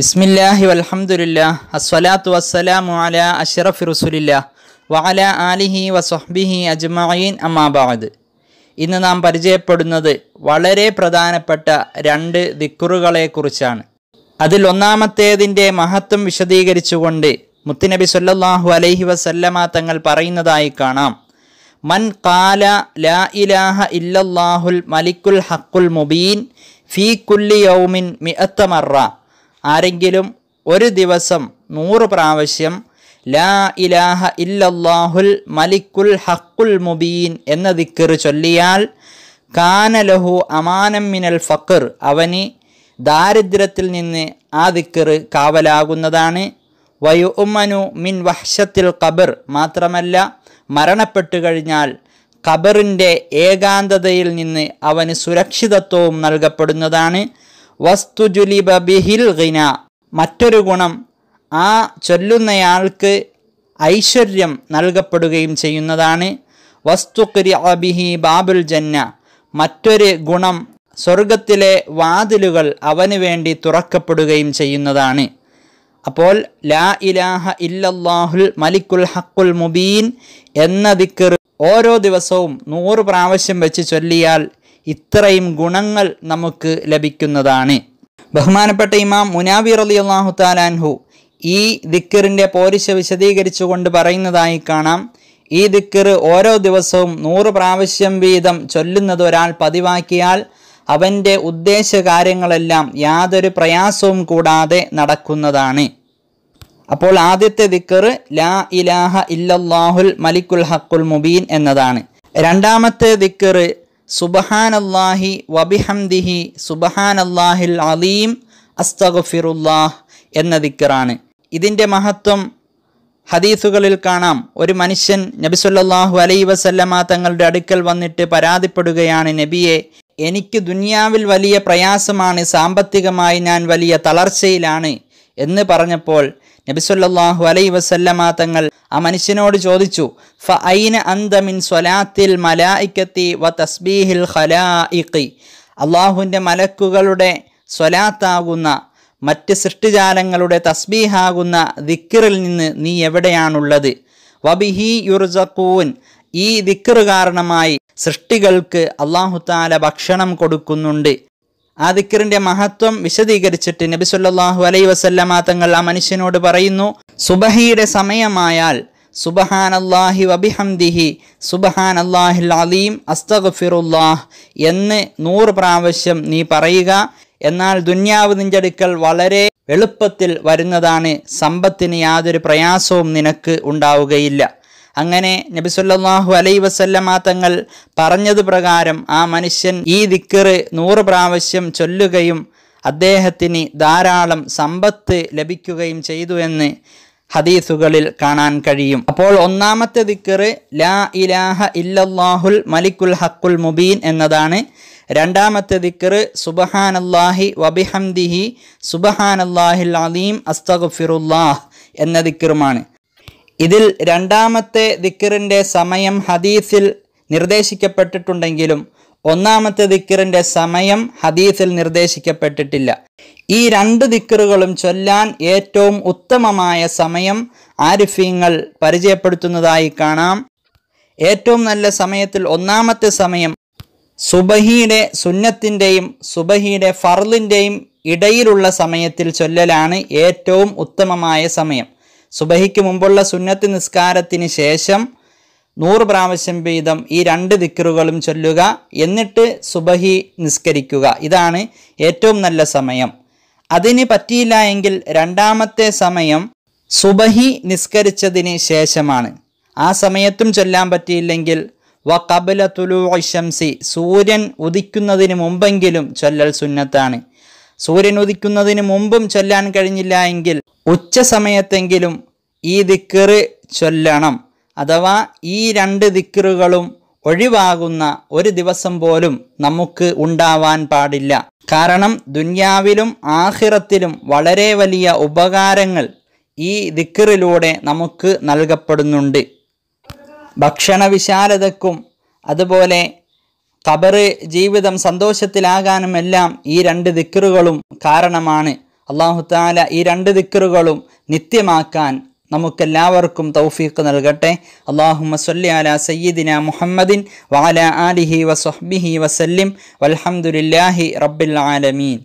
ബിസ്മില്ലാഹി വലഹമുല്ല അസ്വലാത്തു വസ്സലാമു അല അഷറഫ് റസുലില്ല വഅല ആലിഹി വസ്ബിഹി അജ്മീൻ അമ്മാബാദ് ഇന്ന് നാം പരിചയപ്പെടുന്നത് വളരെ പ്രധാനപ്പെട്ട രണ്ട് കുറിച്ചാണ് അതിൽ ഒന്നാമത്തേതിൻ്റെ മഹത്വം വിശദീകരിച്ചുകൊണ്ട് മുത്തുനബി സല്ലാഹു അലൈഹി വസല്ലമ തങ്ങൾ പറയുന്നതായി കാണാം മൻ കാല ലാ ഇലാഹ ഇല്ലല്ലാഹുൽ മലിക്കുൽ ഹക്കുൽ മുബീൻ ഫീ കുല്ലി യൗമിൻ മിഅത്തമറ ആരെങ്കിലും ഒരു ദിവസം നൂറ് പ്രാവശ്യം ലാ ഇലാഹ ഇല്ലല്ലാഹുൽ മലിക്കുൽ ഹക്കുൽ മുബീൻ എന്ന ദിക്കർ ചൊല്ലിയാൽ കാനലഹു അമാനം മിനൽ ഫക്കർ അവന് ദാരിദ്ര്യത്തിൽ നിന്ന് ആ ദിക്കർ കാവലാകുന്നതാണ് വയു ഉമ്മനു മിൻ വഹ്ഷത്തിൽ കബർ മാത്രമല്ല മരണപ്പെട്ടു കഴിഞ്ഞാൽ കബറിൻ്റെ ഏകാന്തതയിൽ നിന്ന് അവന് സുരക്ഷിതത്വവും നൽകപ്പെടുന്നതാണ് വസ്തുജുലിബിഹിൽ ബിഹിൽ ഗിന മറ്റൊരു ഗുണം ആ ചൊല്ലുന്നയാൾക്ക് ഐശ്വര്യം നൽകപ്പെടുകയും ചെയ്യുന്നതാണ് വസ്തുക്കുരി അബിഹി ബാബുൽ ജന്ന മറ്റൊരു ഗുണം സ്വർഗത്തിലെ വാതിലുകൾ അവന് വേണ്ടി തുറക്കപ്പെടുകയും ചെയ്യുന്നതാണ് അപ്പോൾ ലാ ഇലാഹ ഇല്ലല്ലാഹുൽ മലിക്കുൽ ഹക്കുൽ മുബീൻ എന്ന ദിക്കർ ഓരോ ദിവസവും നൂറ് പ്രാവശ്യം വെച്ച് ചൊല്ലിയാൽ ഇത്രയും ഗുണങ്ങൾ നമുക്ക് ലഭിക്കുന്നതാണ് ബഹുമാനപ്പെട്ട ഇമാം മുനാവിർ അലി അള്ളാഹു താലാൻഹു ഈ ദിക്കറിൻ്റെ പോരിശ വിശദീകരിച്ചുകൊണ്ട് പറയുന്നതായി കാണാം ഈ ദിക്കർ ഓരോ ദിവസവും നൂറ് പ്രാവശ്യം വീതം ചൊല്ലുന്നത് ഒരാൾ പതിവാക്കിയാൽ അവൻ്റെ ഉദ്ദേശ കാര്യങ്ങളെല്ലാം യാതൊരു പ്രയാസവും കൂടാതെ നടക്കുന്നതാണ് അപ്പോൾ ആദ്യത്തെ ദിക്കർ ലാ ഇലാഹ ഇല്ലല്ലാഹുൽ മലിക്കുൽ ഹക്കുൽ മുബീൻ എന്നതാണ് രണ്ടാമത്തെ ദിക്കർ സുബഹാനല്ലാഹി വബിഹംദിഹി സുബഹാനല്ലാഹിൽ അലീം അസ്തഗഫിറുല്ലാഹ് എന്ന ദിക്കറാണ് ഇതിൻ്റെ മഹത്വം ഹദീസുകളിൽ കാണാം ഒരു മനുഷ്യൻ നബിസുല്ലാഹു അലൈ വസല്ലമ തങ്ങളുടെ അടുക്കൽ വന്നിട്ട് പരാതിപ്പെടുകയാണ് നബിയെ എനിക്ക് ദുനിയാവിൽ വലിയ പ്രയാസമാണ് സാമ്പത്തികമായി ഞാൻ വലിയ തളർച്ചയിലാണ് എന്ന് പറഞ്ഞപ്പോൾ നബിസുല്ലാഹു അലൈ വസല്ലമ തങ്ങൾ ആ മനുഷ്യനോട് ചോദിച്ചു ഫ ഐന മിൻ സ്വലാത്തിൽ മലായിക്കത്തി വ തസ്ബീഹിൽ ഖലായിഖി അള്ളാഹുവിൻ്റെ മലക്കുകളുടെ സ്വലാത്താകുന്ന മറ്റ് സൃഷ്ടിജാലങ്ങളുടെ തസ്ബീഹാകുന്ന ദിക്കിറിൽ നിന്ന് നീ എവിടെയാണുള്ളത് വബിഹി യുർസക്കൂൻ ഈ ദിക്കർ കാരണമായി സൃഷ്ടികൾക്ക് അള്ളാഹുത്താല ഭക്ഷണം കൊടുക്കുന്നുണ്ട് ആ ദിക്കറിൻ്റെ മഹത്വം വിശദീകരിച്ചിട്ട് നബി അലൈ വസല്ലമ തങ്ങൾ ആ മനുഷ്യനോട് പറയുന്നു സുബഹിയുടെ സമയമായാൽ സുബഹാനല്ലാഹി വബിഹംദിഹി സുബഹാനല്ലാഹിൽ അലീം അസ്തഗ്ഫിറുല്ലാഹ് എന്ന് നൂറ് പ്രാവശ്യം നീ പറയുക എന്നാൽ ദുന്യാവ് നിഞ്ചടുക്കൽ വളരെ എളുപ്പത്തിൽ വരുന്നതാണ് സമ്പത്തിന് യാതൊരു പ്രയാസവും നിനക്ക് ഉണ്ടാവുകയില്ല അങ്ങനെ നബിസുല്ലാഹു അലൈ വസല്ലമാ തങ്ങൾ പറഞ്ഞത് പ്രകാരം ആ മനുഷ്യൻ ഈ ദിക്കറ് നൂറ് പ്രാവശ്യം ചൊല്ലുകയും അദ്ദേഹത്തിന് ധാരാളം സമ്പത്ത് ലഭിക്കുകയും ചെയ്തു എന്ന് ഹദീസുകളിൽ കാണാൻ കഴിയും അപ്പോൾ ഒന്നാമത്തെ ദിക്കറ് ലാ ഇലാഹ ഇല്ലല്ലാഹുൽ മലിക്കുൽ ഹക്കുൽ മുബീൻ എന്നതാണ് രണ്ടാമത്തെ ദിക്കറ് സുബഹാനല്ലാഹി വബിഹംദിഹി അള്ളാഹിൽ അലീം അസ്തഗഫിറുല്ലാഹ് എന്ന ദിക്കറുമാണ് ഇതിൽ രണ്ടാമത്തെ ദിക്കറിൻ്റെ സമയം ഹദീസിൽ നിർദ്ദേശിക്കപ്പെട്ടിട്ടുണ്ടെങ്കിലും ഒന്നാമത്തെ ദിക്കറിൻ്റെ സമയം ഹദീസിൽ നിർദ്ദേശിക്കപ്പെട്ടിട്ടില്ല ഈ രണ്ട് ദിക്കറുകളും ചൊല്ലാൻ ഏറ്റവും ഉത്തമമായ സമയം ആരിഫീങ്ങൾ പരിചയപ്പെടുത്തുന്നതായി കാണാം ഏറ്റവും നല്ല സമയത്തിൽ ഒന്നാമത്തെ സമയം സുബഹിയുടെ സുന്നത്തിൻ്റെയും സുബഹിയുടെ ഫർലിൻ്റെയും ഇടയിലുള്ള സമയത്തിൽ ചൊല്ലലാണ് ഏറ്റവും ഉത്തമമായ സമയം സുബഹിക്ക് മുമ്പുള്ള സുന്നത്ത് നിസ്കാരത്തിന് ശേഷം നൂറ് പ്രാവശ്യം വീതം ഈ രണ്ട് ദിക്കറുകളും ചൊല്ലുക എന്നിട്ട് സുബഹി നിസ്കരിക്കുക ഇതാണ് ഏറ്റവും നല്ല സമയം അതിന് പറ്റിയില്ല എങ്കിൽ രണ്ടാമത്തെ സമയം സുബഹി നിസ്കരിച്ചതിന് ശേഷമാണ് ആ സമയത്തും ചൊല്ലാൻ പറ്റിയില്ലെങ്കിൽ വ കബല തുലു സൂര്യൻ ഉദിക്കുന്നതിന് മുമ്പെങ്കിലും ചൊല്ലൽ സുന്നത്താണ് സൂര്യൻ ഉദിക്കുന്നതിന് മുമ്പും ചൊല്ലാൻ കഴിഞ്ഞില്ല എങ്കിൽ ഉച്ച സമയത്തെങ്കിലും ഈ ദിക്കറ് ചൊല്ലണം അഥവാ ഈ രണ്ട് ദിക്കറുകളും ഒഴിവാകുന്ന ഒരു ദിവസം പോലും നമുക്ക് ഉണ്ടാവാൻ പാടില്ല കാരണം ദുന്യാവിലും ആഹിറത്തിലും വളരെ വലിയ ഉപകാരങ്ങൾ ഈ ദിക്കറിലൂടെ നമുക്ക് നൽകപ്പെടുന്നുണ്ട് ഭക്ഷണ വിശാലതക്കും അതുപോലെ കബറ് ജീവിതം സന്തോഷത്തിലാകാനുമെല്ലാം ഈ രണ്ട് ദിക്കറുകളും കാരണമാണ് അള്ളാഹുത്താല ഈ രണ്ട് ദിക്കറുകളും നിത്യമാക്കാൻ നമുക്കെല്ലാവർക്കും തൗഫീഖ് നൽകട്ടെ അള്ളാഹുമ സല്ലി അല സയ്യിദിന മുഹമ്മദിൻ വാല ആലിഹി വസഹ്ബിഹി വസല്ലിം വൽഹമുല്ലാഹി റബ്ബിൽ ആലമീൻ